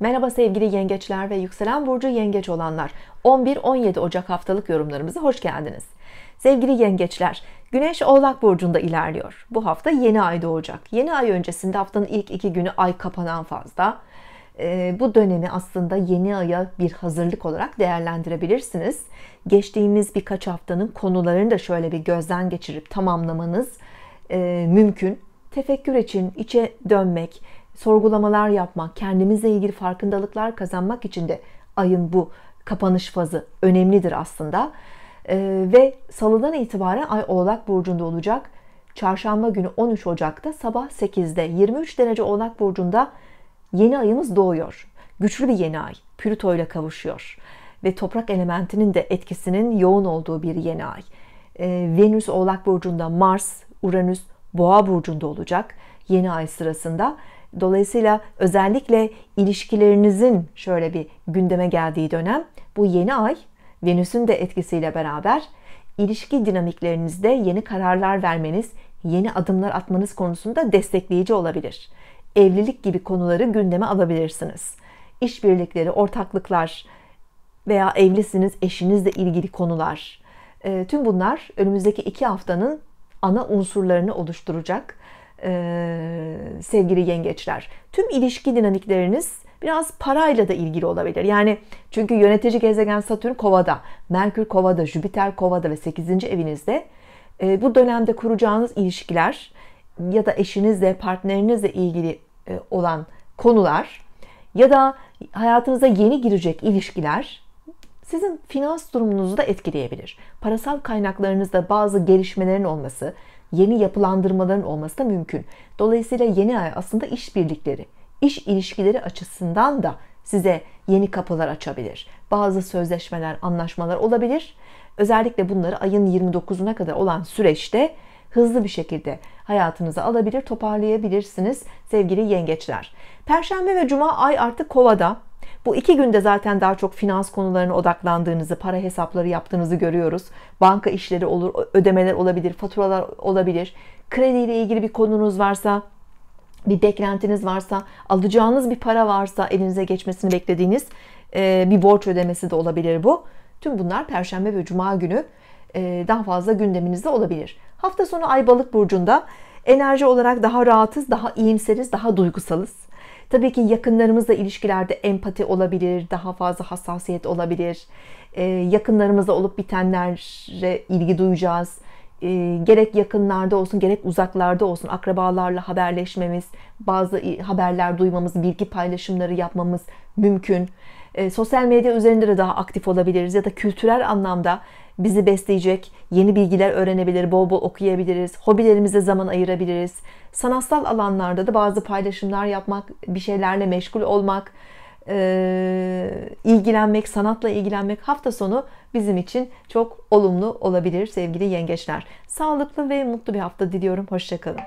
Merhaba sevgili yengeçler ve yükselen burcu yengeç olanlar. 11-17 Ocak haftalık yorumlarımıza hoş geldiniz. Sevgili yengeçler, Güneş Oğlak burcunda ilerliyor. Bu hafta yeni ay doğacak. Yeni ay öncesinde haftanın ilk iki günü ay kapanan fazla. E, ee, bu dönemi aslında yeni aya bir hazırlık olarak değerlendirebilirsiniz. Geçtiğimiz birkaç haftanın konularını da şöyle bir gözden geçirip tamamlamanız e, mümkün. Tefekkür için içe dönmek, sorgulamalar yapmak, kendimizle ilgili farkındalıklar kazanmak için de ayın bu kapanış fazı önemlidir aslında. Ee, ve salıdan itibaren ay oğlak burcunda olacak. Çarşamba günü 13 Ocak'ta sabah 8'de 23 derece oğlak burcunda yeni ayımız doğuyor. Güçlü bir yeni ay. Plüto ile kavuşuyor. Ve toprak elementinin de etkisinin yoğun olduğu bir yeni ay. Ee, Venüs oğlak burcunda, Mars, Uranüs boğa burcunda olacak yeni ay sırasında Dolayısıyla özellikle ilişkilerinizin şöyle bir gündeme geldiği dönem bu yeni ay Venüs'ün de etkisiyle beraber ilişki dinamiklerinizde yeni kararlar vermeniz, yeni adımlar atmanız konusunda destekleyici olabilir. Evlilik gibi konuları gündeme alabilirsiniz. İşbirlikleri, ortaklıklar veya evlisiniz eşinizle ilgili konular. E, tüm bunlar önümüzdeki iki haftanın ana unsurlarını oluşturacak e, sevgili yengeçler. Tüm ilişki dinamikleriniz biraz parayla da ilgili olabilir. Yani çünkü yönetici gezegen Satürn kovada, Merkür kovada, Jüpiter kovada ve 8. evinizde e, bu dönemde kuracağınız ilişkiler ya da eşinizle, partnerinizle ilgili e, olan konular ya da hayatınıza yeni girecek ilişkiler sizin finans durumunuzu da etkileyebilir. Parasal kaynaklarınızda bazı gelişmelerin olması, yeni yapılandırmaların olması da mümkün. Dolayısıyla yeni ay aslında işbirlikleri, iş ilişkileri açısından da size yeni kapılar açabilir. Bazı sözleşmeler, anlaşmalar olabilir. Özellikle bunları ayın 29'una kadar olan süreçte hızlı bir şekilde hayatınıza alabilir, toparlayabilirsiniz sevgili yengeçler. Perşembe ve cuma ay artık kovada. Bu iki günde zaten daha çok finans konularına odaklandığınızı, para hesapları yaptığınızı görüyoruz. Banka işleri olur, ödemeler olabilir, faturalar olabilir. Krediyle ilgili bir konunuz varsa, bir beklentiniz varsa, alacağınız bir para varsa elinize geçmesini beklediğiniz e, bir borç ödemesi de olabilir bu. Tüm bunlar Perşembe ve Cuma günü e, daha fazla gündeminizde olabilir. Hafta sonu Ay Balık Burcu'nda enerji olarak daha rahatız, daha iyimseriz, daha duygusalız Tabii ki yakınlarımızla ilişkilerde empati olabilir, daha fazla hassasiyet olabilir. Ee, yakınlarımızda olup bitenlere ilgi duyacağız. Ee, gerek yakınlarda olsun, gerek uzaklarda olsun akrabalarla haberleşmemiz, bazı haberler duymamız, bilgi paylaşımları yapmamız mümkün. Ee, sosyal medya üzerinde de daha aktif olabiliriz ya da kültürel anlamda bizi besleyecek yeni bilgiler öğrenebilir, bol bol okuyabiliriz, hobilerimize zaman ayırabiliriz. Sanatsal alanlarda da bazı paylaşımlar yapmak, bir şeylerle meşgul olmak, e, ilgilenmek, sanatla ilgilenmek hafta sonu bizim için çok olumlu olabilir sevgili yengeçler. Sağlıklı ve mutlu bir hafta diliyorum. Hoşçakalın.